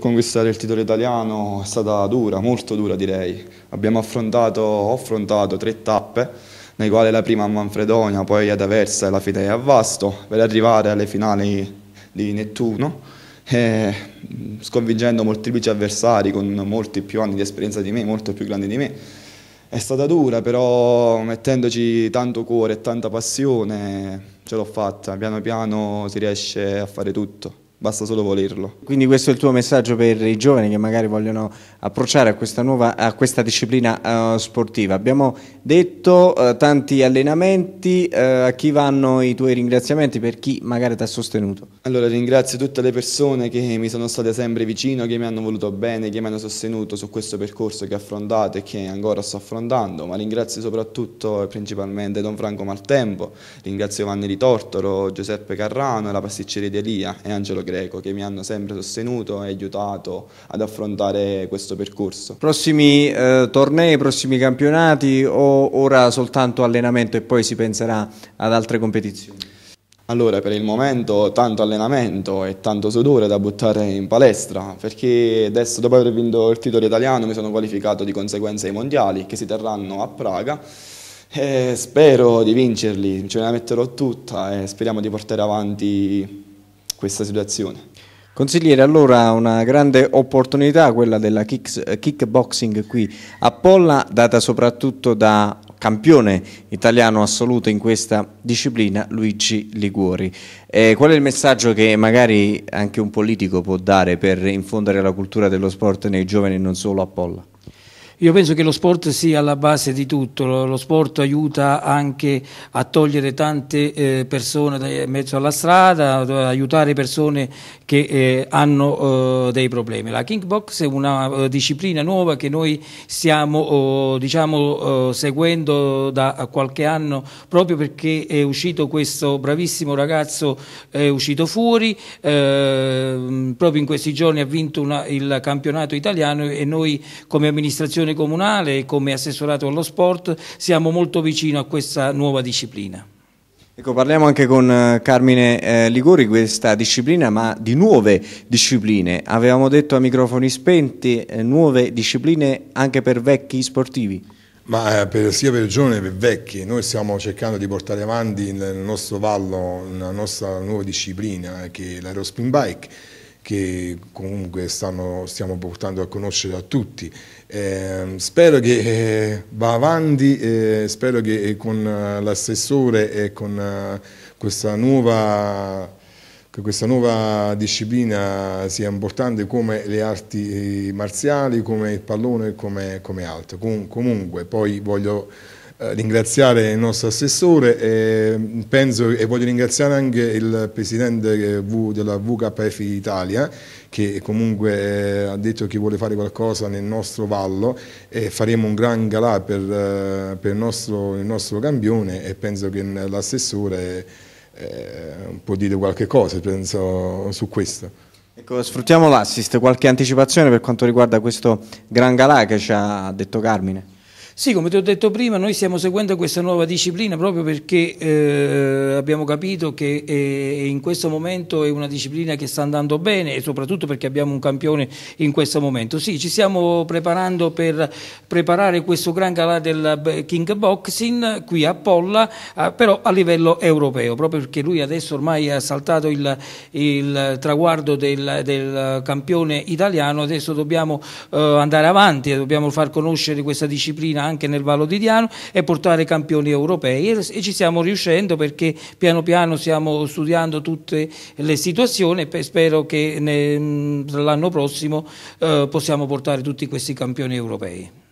Conquistare il titolo italiano è stata dura, molto dura direi. Abbiamo affrontato, ho affrontato tre tappe, nei quali la prima a Manfredonia, poi ad Aversa e la fine a Vasto, per arrivare alle finali di Nettuno, e sconfiggendo molteplici avversari con molti più anni di esperienza di me, molto più grandi di me. È stata dura, però mettendoci tanto cuore e tanta passione ce l'ho fatta. Piano piano si riesce a fare tutto basta solo volerlo. Quindi questo è il tuo messaggio per i giovani che magari vogliono approcciare a questa, nuova, a questa disciplina uh, sportiva. Abbiamo detto uh, tanti allenamenti, uh, a chi vanno i tuoi ringraziamenti per chi magari ti ha sostenuto? Allora ringrazio tutte le persone che mi sono state sempre vicino, che mi hanno voluto bene, che mi hanno sostenuto su questo percorso che ho affrontato e che ancora sto affrontando, ma ringrazio soprattutto e principalmente Don Franco Maltempo, ringrazio Giovanni Ritortoro, Giuseppe Carrano, la pasticceria di Elia e Angelo Greco che mi hanno sempre sostenuto e aiutato ad affrontare questo percorso. Prossimi eh, tornei, prossimi campionati o ora soltanto allenamento e poi si penserà ad altre competizioni? Allora, per il momento tanto allenamento e tanto sudore da buttare in palestra, perché adesso dopo aver vinto il titolo italiano mi sono qualificato di conseguenza ai mondiali che si terranno a Praga. E spero di vincerli, ce la metterò tutta e speriamo di portare avanti questa situazione. Consigliere, allora una grande opportunità quella della kick, kickboxing qui a Polla, data soprattutto da campione italiano assoluto in questa disciplina, Luigi Liguori. Eh, qual è il messaggio che magari anche un politico può dare per infondere la cultura dello sport nei giovani e non solo a Polla? Io penso che lo sport sia alla base di tutto, lo sport aiuta anche a togliere tante eh, persone in mezzo alla strada, ad aiutare persone che eh, hanno eh, dei problemi. La kickbox è una disciplina nuova che noi stiamo oh, diciamo, oh, seguendo da qualche anno proprio perché è uscito questo bravissimo ragazzo, è uscito fuori, proprio in questi giorni ha vinto una, il campionato italiano e noi come amministrazione amministrazione comunale e come assessorato allo sport siamo molto vicino a questa nuova disciplina. Ecco, parliamo anche con eh, Carmine eh, Liguri di questa disciplina, ma di nuove discipline. Avevamo detto a microfoni spenti, eh, nuove discipline anche per vecchi sportivi. Ma eh, per, sia per giovani che per vecchi, noi stiamo cercando di portare avanti nel nostro vallo una nostra nuova disciplina che è l'aerospin bike che comunque stanno, stiamo portando a conoscere a tutti. Eh, spero che eh, va avanti, eh, spero che eh, con eh, l'assessore e con eh, questa nuova, questa nuova disciplina sia importante come le arti marziali, come il pallone, come, come altro. Com comunque poi voglio eh, ringraziare il nostro assessore e, penso, e, voglio ringraziare anche il presidente della VKF Italia che comunque eh, ha detto che vuole fare qualcosa nel nostro vallo e faremo un gran galà per, eh, per il, nostro, il, nostro, campione e penso che l'assessore può dire qualche cosa penso, su questo. Ecco, sfruttiamo l'assist, qualche anticipazione per quanto riguarda questo gran galà che ci ha detto Carmine? Sì, come ti ho detto prima, noi stiamo seguendo questa nuova disciplina proprio perché eh, abbiamo capito che eh, in questo momento è una disciplina che sta andando bene e soprattutto perché abbiamo un campione in questo momento. Sì, ci stiamo preparando per preparare questo Gran Galà del King Boxing qui a Polla, eh, però a livello europeo, proprio perché lui adesso ormai ha saltato il, il traguardo del, del, campione italiano, adesso dobbiamo eh, andare avanti e dobbiamo far conoscere questa disciplina anche nel Vallo di Diano e portare campioni europei e ci stiamo riuscendo perché piano piano stiamo studiando tutte le situazioni e spero che l'anno prossimo eh, possiamo portare tutti questi campioni europei.